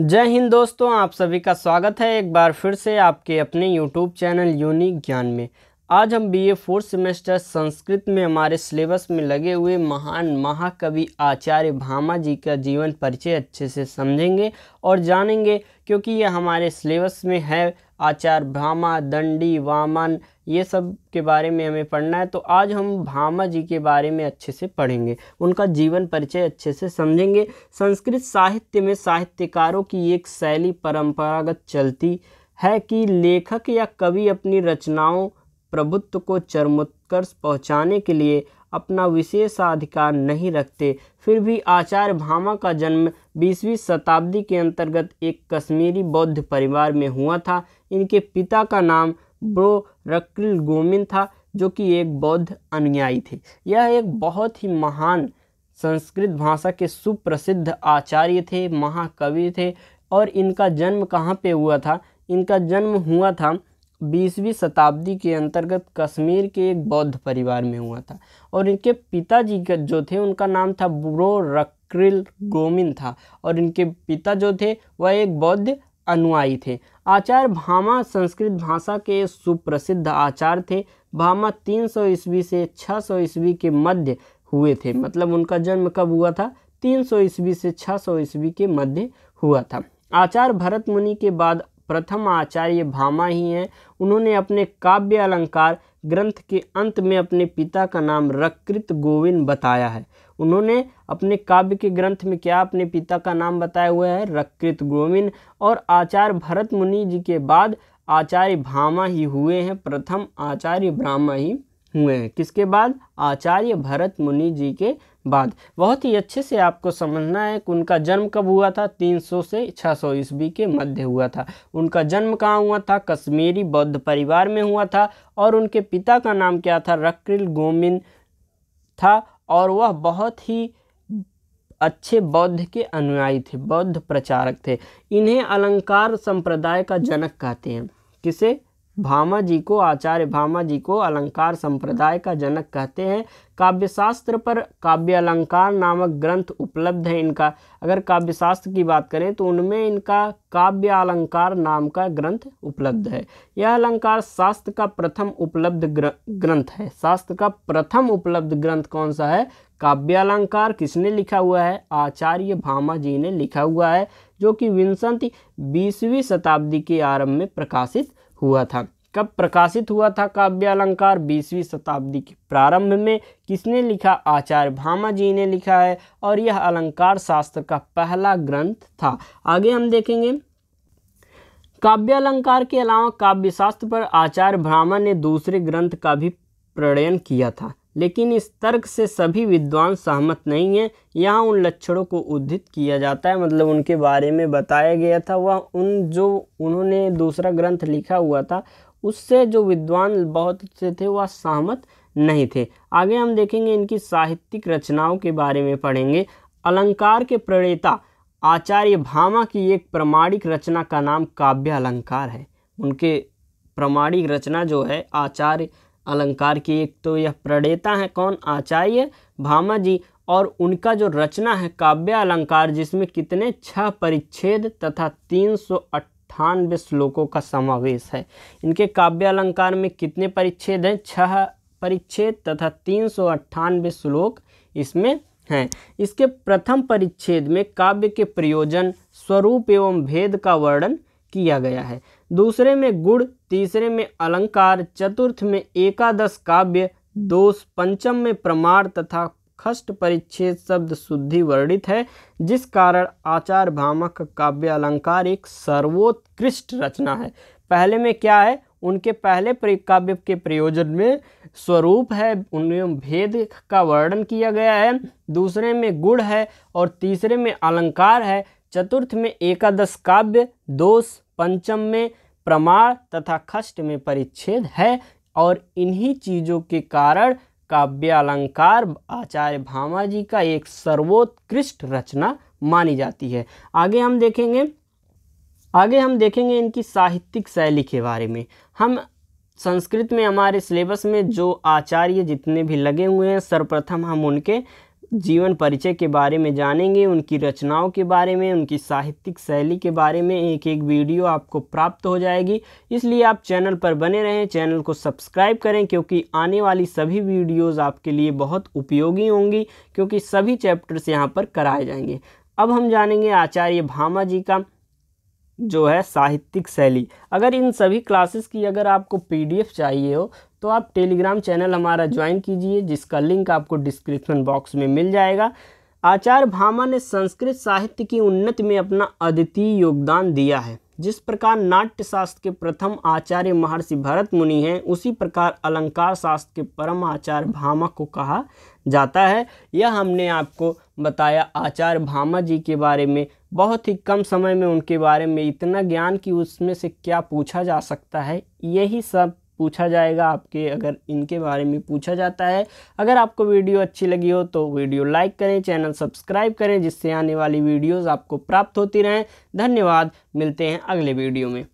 जय हिंद दोस्तों आप सभी का स्वागत है एक बार फिर से आपके अपने यूट्यूब चैनल यूनिक ज्ञान में आज हम बीए फोर्थ सेमेस्टर संस्कृत में हमारे सिलेबस में लगे हुए महान महाकवि आचार्य भामा जी का जीवन परिचय अच्छे से समझेंगे और जानेंगे क्योंकि ये हमारे सिलेबस में है आचार्य भामा दंडी वामन ये सब के बारे में हमें पढ़ना है तो आज हम भामा जी के बारे में अच्छे से पढ़ेंगे उनका जीवन परिचय अच्छे से समझेंगे संस्कृत साहित्य में साहित्यकारों की एक शैली परंपरागत चलती है कि लेखक या कवि अपनी रचनाओं प्रभुत्व को चरमोत्कर्ष पहुंचाने के लिए अपना विशेषाधिकार नहीं रखते फिर भी आचार्य भामा का जन्म 20वीं शताब्दी के अंतर्गत एक कश्मीरी बौद्ध परिवार में हुआ था इनके पिता का नाम ब्रोरकिल गोमिन था जो कि एक बौद्ध अनुयायी थे यह एक बहुत ही महान संस्कृत भाषा के सुप्रसिद्ध आचार्य थे महाकवि थे और इनका जन्म कहाँ पे हुआ था इनका जन्म हुआ था बीसवीं शताब्दी के अंतर्गत कश्मीर के एक बौद्ध परिवार में हुआ था और इनके पिताजी का जो थे उनका नाम था ब्रो रक्रिल गोमिन था और इनके पिता जो थे वह एक बौद्ध अनुयायी थे आचार्य भामा संस्कृत भाषा के सुप्रसिद्ध आचार्य थे भामा 300 ईस्वी से 600 ईस्वी के मध्य हुए थे मतलब उनका जन्म कब हुआ था 300 ईस्वी से 600 ईस्वी के मध्य हुआ था आचार्य भरत मुनि के बाद प्रथम आचार्य भामा ही हैं उन्होंने अपने काव्य अलंकार ग्रंथ के अंत में अपने पिता का नाम रकृत गोविंद बताया है उन्होंने अपने काव्य के ग्रंथ में क्या अपने पिता का नाम बताया हुआ है रकृत गोविंद और आचार्य भरत मुनि जी के बाद आचार्य भामा ही हुए हैं प्रथम आचार्य ब्राह्मा ही हुए हैं किसके बाद आचार्य भरत मुनि जी के बाद बहुत ही अच्छे से आपको समझना है कि उनका जन्म कब हुआ था 300 से 600 सौ ईस्वी के मध्य हुआ था उनका जन्म कहाँ हुआ था कश्मीरी बौद्ध परिवार में हुआ था और उनके पिता का नाम क्या था रक्रिल गोमिन था और वह बहुत ही अच्छे बौद्ध के अनुयायी थे बौद्ध प्रचारक थे इन्हें अलंकार संप्रदाय का जनक कहते हैं किसे भामा जी को आचार्य भामा जी को अलंकार संप्रदाय का जनक कहते हैं काव्यशास्त्र पर काव्य अलंकार नामक ग्रंथ उपलब्ध है इनका अगर काव्यशास्त्र की बात करें तो उनमें इनका काव्य अलंकार नाम का ग्रंथ उपलब्ध है यह अलंकार शास्त्र का प्रथम उपलब्ध ग्र, ग्रंथ है शास्त्र का प्रथम उपलब्ध ग्रंथ कौन सा है काव्य अलंकार किसने लिखा हुआ है आचार्य भामा जी ने लिखा हुआ है जो कि विंसंत बीसवीं शताब्दी के आरंभ में प्रकाशित हुआ था कब प्रकाशित हुआ था अलंकार बीसवीं शताब्दी के प्रारंभ में किसने लिखा आचार्य भामा जी ने लिखा है और यह अलंकार शास्त्र का पहला ग्रंथ था आगे हम देखेंगे काव्यालंकार के अलावा काव्यशास्त्र पर आचार्य भ्रामा ने दूसरे ग्रंथ का भी प्रणयन किया था लेकिन इस तर्क से सभी विद्वान सहमत नहीं हैं यहाँ उन लक्षणों को उद्धित किया जाता है मतलब उनके बारे में बताया गया था वह उन जो उन्होंने दूसरा ग्रंथ लिखा हुआ था उससे जो विद्वान बहुत से थे वह सहमत नहीं थे आगे हम देखेंगे इनकी साहित्यिक रचनाओं के बारे में पढ़ेंगे अलंकार के प्रणेता आचार्य भामा की एक प्रमाणिक रचना का नाम काव्य अलंकार है उनके प्रमाणिक रचना जो है आचार्य अलंकार की एक तो यह प्रणेता है कौन आचार्य भामा जी और उनका जो रचना है काव्य अलंकार जिसमें कितने छह परिच्छेद तथा तीन सौ अट्ठानवे श्लोकों का समावेश है इनके काव्य अलंकार में कितने परिच्छेद हैं छह परिच्छेद तथा तीन सौ अट्ठानवे श्लोक इसमें हैं इसके प्रथम परिच्छेद में काव्य के प्रयोजन स्वरूप एवं भेद का वर्णन किया गया है दूसरे में गुण तीसरे में अलंकार चतुर्थ में एकादश काव्य दोष पंचम में प्रमाण तथा खष्ट परिच्छेद शब्द शुद्धि वर्णित है जिस कारण आचार भामक काव्य अलंकार एक सर्वोत्कृष्ट रचना है पहले में क्या है उनके पहले काव्य के प्रयोजन में स्वरूप है उनमें भेद का वर्णन किया गया है दूसरे में गुण है और तीसरे में अलंकार है चतुर्थ में एकादश काव्य दोष पंचम में प्रमाण तथा खष्ट में परिच्छेद है और इन्हीं चीज़ों के कारण काव्यालंकार आचार्य भामा जी का एक सर्वोत्कृष्ट रचना मानी जाती है आगे हम देखेंगे आगे हम देखेंगे इनकी साहित्यिक शैली के बारे में हम संस्कृत में हमारे सिलेबस में जो आचार्य जितने भी लगे हुए हैं सर्वप्रथम हम उनके जीवन परिचय के बारे में जानेंगे उनकी रचनाओं के बारे में उनकी साहित्यिक शैली के बारे में एक एक वीडियो आपको प्राप्त हो जाएगी इसलिए आप चैनल पर बने रहें चैनल को सब्सक्राइब करें क्योंकि आने वाली सभी वीडियोस आपके लिए बहुत उपयोगी होंगी क्योंकि सभी चैप्टर्स यहाँ पर कराए जाएंगे अब हम जानेंगे आचार्य भामा जी का जो है साहित्यिक शैली अगर इन सभी क्लासेस की अगर आपको पीडीएफ चाहिए हो तो आप टेलीग्राम चैनल हमारा ज्वाइन कीजिए जिसका लिंक आपको डिस्क्रिप्शन बॉक्स में मिल जाएगा आचार्य भामा ने संस्कृत साहित्य की उन्नति में अपना अद्वितीय योगदान दिया है जिस प्रकार नाट्य शास्त्र के प्रथम आचार्य महर्षि भरत मुनि हैं उसी प्रकार अलंकार शास्त्र के परम आचार्य भामा को कहा जाता है यह हमने आपको बताया आचार्य भामा जी के बारे में बहुत ही कम समय में उनके बारे में इतना ज्ञान कि उसमें से क्या पूछा जा सकता है यही सब पूछा जाएगा आपके अगर इनके बारे में पूछा जाता है अगर आपको वीडियो अच्छी लगी हो तो वीडियो लाइक करें चैनल सब्सक्राइब करें जिससे आने वाली वीडियोज़ आपको प्राप्त होती रहें धन्यवाद मिलते हैं अगले वीडियो में